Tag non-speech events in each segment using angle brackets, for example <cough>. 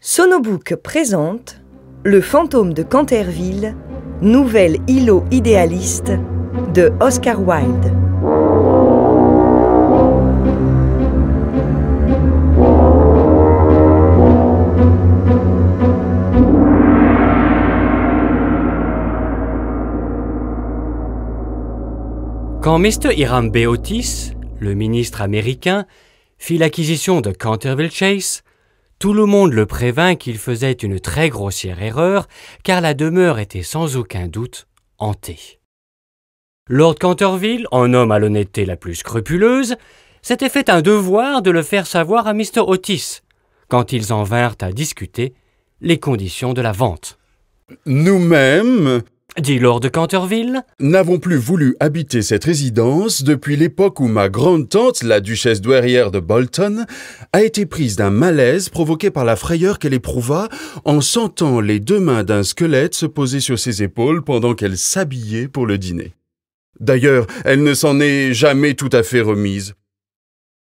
Sonobook présente Le fantôme de Canterville, nouvel îlot idéaliste de Oscar Wilde. Quand Mr. Hiram Beotis, le ministre américain, fit l'acquisition de Canterville Chase, tout le monde le prévint qu'il faisait une très grossière erreur, car la demeure était sans aucun doute hantée. Lord Canterville, en homme à l'honnêteté la plus scrupuleuse, s'était fait un devoir de le faire savoir à Mr. Otis, quand ils en vinrent à discuter les conditions de la vente. Nous-mêmes, dit Lord de Canterville, n'avons plus voulu habiter cette résidence depuis l'époque où ma grande-tante, la duchesse douairière de Bolton, a été prise d'un malaise provoqué par la frayeur qu'elle éprouva en sentant les deux mains d'un squelette se poser sur ses épaules pendant qu'elle s'habillait pour le dîner. D'ailleurs, elle ne s'en est jamais tout à fait remise.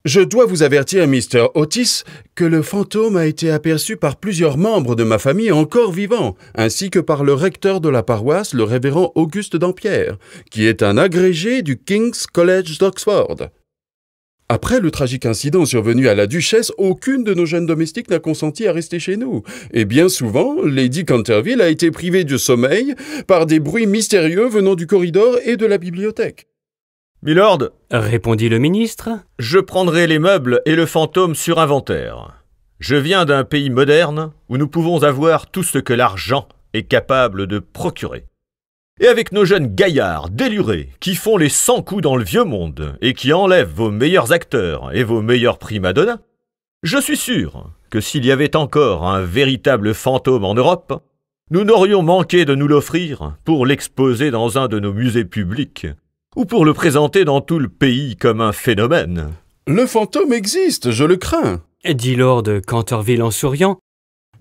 Je dois vous avertir, Mr. Otis, que le fantôme a été aperçu par plusieurs membres de ma famille encore vivants, ainsi que par le recteur de la paroisse, le révérend Auguste Dampierre, qui est un agrégé du King's College d'Oxford. Après le tragique incident survenu à la Duchesse, aucune de nos jeunes domestiques n'a consenti à rester chez nous. Et bien souvent, Lady Canterville a été privée du sommeil par des bruits mystérieux venant du corridor et de la bibliothèque. Milord, répondit le ministre, je prendrai les meubles et le fantôme sur inventaire. Je viens d'un pays moderne où nous pouvons avoir tout ce que l'argent est capable de procurer. Et avec nos jeunes gaillards délurés qui font les cent coups dans le vieux monde et qui enlèvent vos meilleurs acteurs et vos meilleurs prix je suis sûr que s'il y avait encore un véritable fantôme en Europe, nous n'aurions manqué de nous l'offrir pour l'exposer dans un de nos musées publics ou pour le présenter dans tout le pays comme un phénomène. Le fantôme existe, je le crains, dit Lord Canterville en souriant,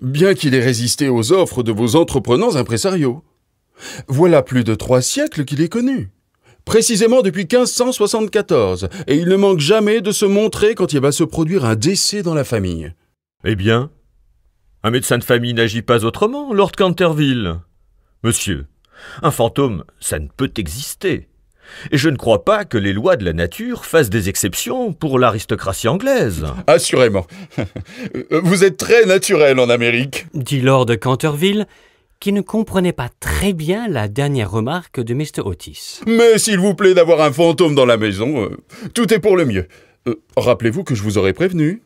bien qu'il ait résisté aux offres de vos entreprenants impresarios. Voilà plus de trois siècles qu'il est connu, précisément depuis 1574, et il ne manque jamais de se montrer quand il va se produire un décès dans la famille. Eh bien, un médecin de famille n'agit pas autrement, Lord Canterville. Monsieur, un fantôme, ça ne peut exister. Et je ne crois pas que les lois de la nature fassent des exceptions pour l'aristocratie anglaise. Assurément. <laughs> Vous êtes très naturel en Amérique. Dit Lord Canterville, qui ne comprenait pas très bien la dernière remarque de Mr. Otis. Mais s'il vous plaît d'avoir un fantôme dans la maison, euh, tout est pour le mieux. Euh, rappelez-vous que je vous aurais prévenu.